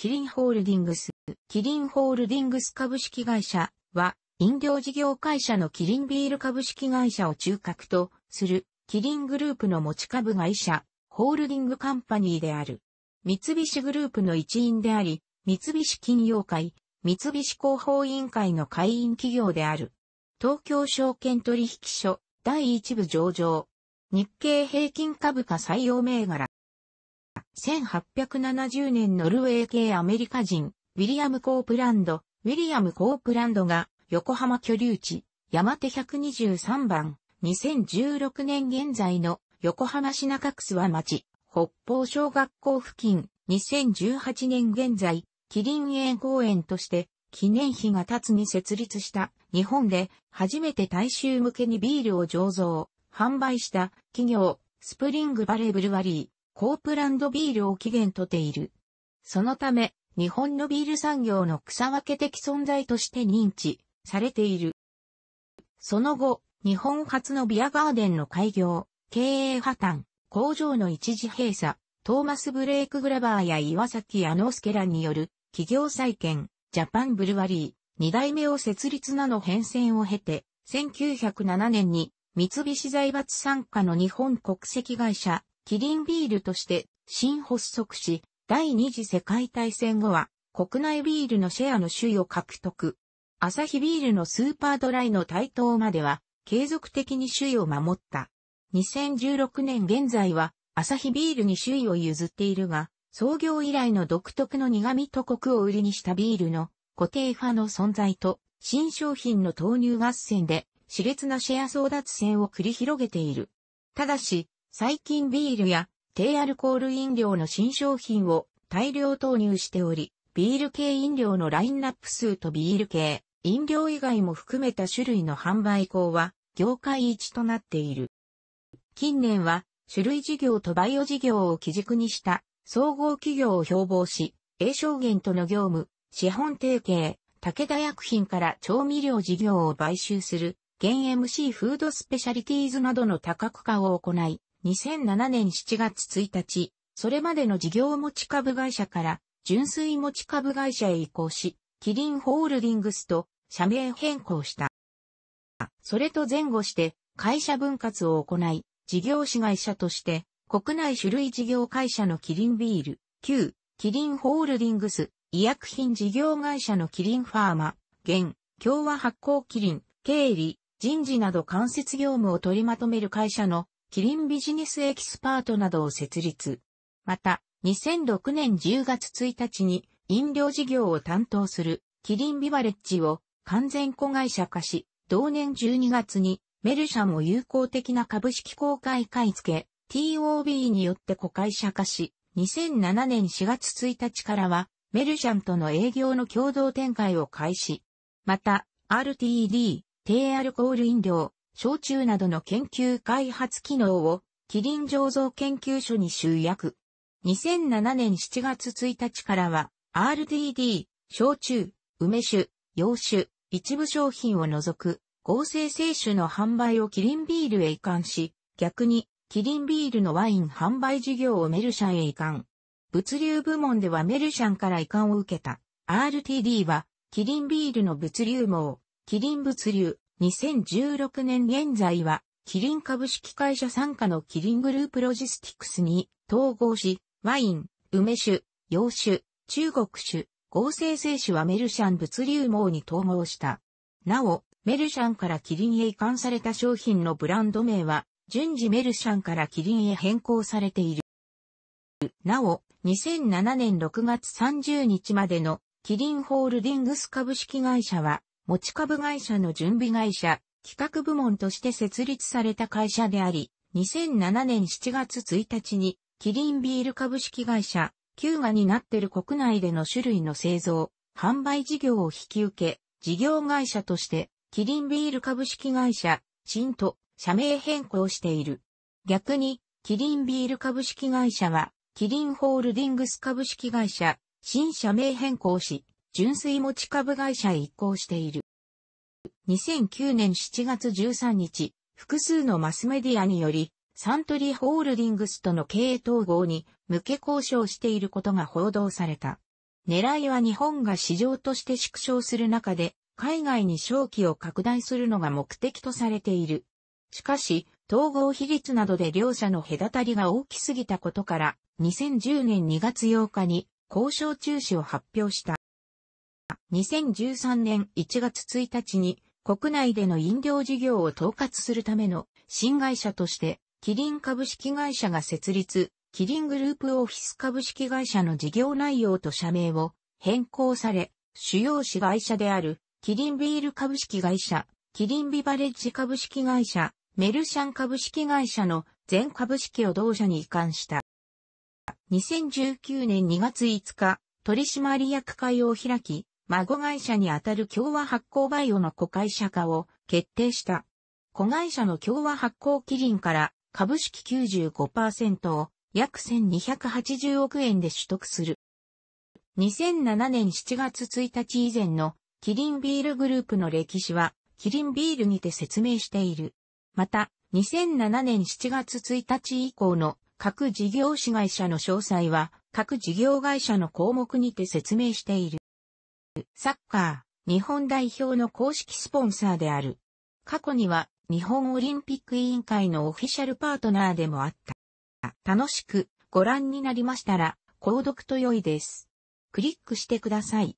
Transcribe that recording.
キリンホールディングス、キリンホールディングス株式会社は、飲料事業会社のキリンビール株式会社を中核とする、キリングループの持ち株会社、ホールディングカンパニーである。三菱グループの一員であり、三菱金融会、三菱広報委員会の会員企業である。東京証券取引所、第一部上場。日経平均株価採用銘柄。1870年ノルウェー系アメリカ人、ウィリアム・コープランド、ウィリアム・コープランドが横浜居留地、山手123番、2016年現在の横浜市中区諏訪町、北方小学校付近、2018年現在、キリン園公園として記念碑が立つに設立した日本で初めて大衆向けにビールを醸造、販売した企業スプリングバレーブルワリー、コープランドビールを起源とている。そのため、日本のビール産業の草分け的存在として認知されている。その後、日本初のビアガーデンの開業、経営破綻、工場の一時閉鎖、トーマス・ブレイク・グラバーや岩崎矢之助らによる企業再建、ジャパン・ブルワリー、二代目を設立なの変遷を経て、1907年に三菱財閥参加の日本国籍会社、キリンビールとして新発足し、第二次世界大戦後は国内ビールのシェアの首位を獲得。アサヒビールのスーパードライの台頭までは継続的に首位を守った。2016年現在はアサヒビールに首位を譲っているが、創業以来の独特の苦味とコクを売りにしたビールの固定派の存在と新商品の投入合戦で熾烈なシェア争奪戦を繰り広げている。ただし、最近ビールや低アルコール飲料の新商品を大量投入しており、ビール系飲料のラインナップ数とビール系、飲料以外も含めた種類の販売口は業界一となっている。近年は種類事業とバイオ事業を基軸にした総合企業を標榜し、栄商源との業務、資本提携、武田薬品から調味料事業を買収する、現 MC フードスペシャリティーズなどの多角化を行い、2007年7月1日、それまでの事業持ち株会社から純粋持ち株会社へ移行し、キリンホールディングスと社名変更した。それと前後して会社分割を行い、事業子会社として国内種類事業会社のキリンビール、旧キリンホールディングス、医薬品事業会社のキリンファーマ、現、共和発行キリン、経理、人事など間接業務を取りまとめる会社のキリンビジネスエキスパートなどを設立。また、2006年10月1日に飲料事業を担当するキリンビバレッジを完全子会社化し、同年12月にメルシャも有効的な株式公開買い付け TOB によって子会社化し、2007年4月1日からはメルシャンとの営業の共同展開を開始。また、RTD、低アルコール飲料、焼酎などの研究開発機能を、キリン醸造研究所に集約。2007年7月1日からは、RDD、焼酎、梅酒、洋酒、一部商品を除く、合成清酒の販売をキリンビールへ移管し、逆に、キリンビールのワイン販売事業をメルシャンへ移管。物流部門ではメルシャンから移管を受けた。RTD は、キリンビールの物流網、キリン物流、2016年現在は、キリン株式会社傘下のキリングループロジスティクスに統合し、ワイン、梅酒、洋酒、中国酒、合成製酒はメルシャン物流網に統合した。なお、メルシャンからキリンへ移管された商品のブランド名は、順次メルシャンからキリンへ変更されている。なお、2007年6月30日までのキリンホールディングス株式会社は、持ち株会社の準備会社、企画部門として設立された会社であり、2007年7月1日に、キリンビール株式会社、キューガになってる国内での種類の製造、販売事業を引き受け、事業会社として、キリンビール株式会社、新と社名変更している。逆に、キリンビール株式会社は、キリンホールディングス株式会社、新社名変更し、純粋持ち株会社へ移行している。2009年7月13日、複数のマスメディアにより、サントリーホールディングスとの経営統合に向け交渉していることが報道された。狙いは日本が市場として縮小する中で、海外に商機を拡大するのが目的とされている。しかし、統合比率などで両者の隔たりが大きすぎたことから、2010年2月8日に交渉中止を発表した。2013年1月1日に国内での飲料事業を統括するための新会社として、キリン株式会社が設立、キリングループオフィス株式会社の事業内容と社名を変更され、主要子会社である、キリンビール株式会社、キリンビバレッジ株式会社、メルシャン株式会社の全株式を同社に移管した。2019年2月5日、取締役会を開き、孫会社にあたる共和発行バイオの子会社化を決定した。子会社の共和発行キリンから株式95%を約1280億円で取得する。2007年7月1日以前のキリンビールグループの歴史はキリンビールにて説明している。また、2007年7月1日以降の各事業子会社の詳細は各事業会社の項目にて説明している。サッカー、日本代表の公式スポンサーである。過去には、日本オリンピック委員会のオフィシャルパートナーでもあった。楽しくご覧になりましたら、購読と良いです。クリックしてください。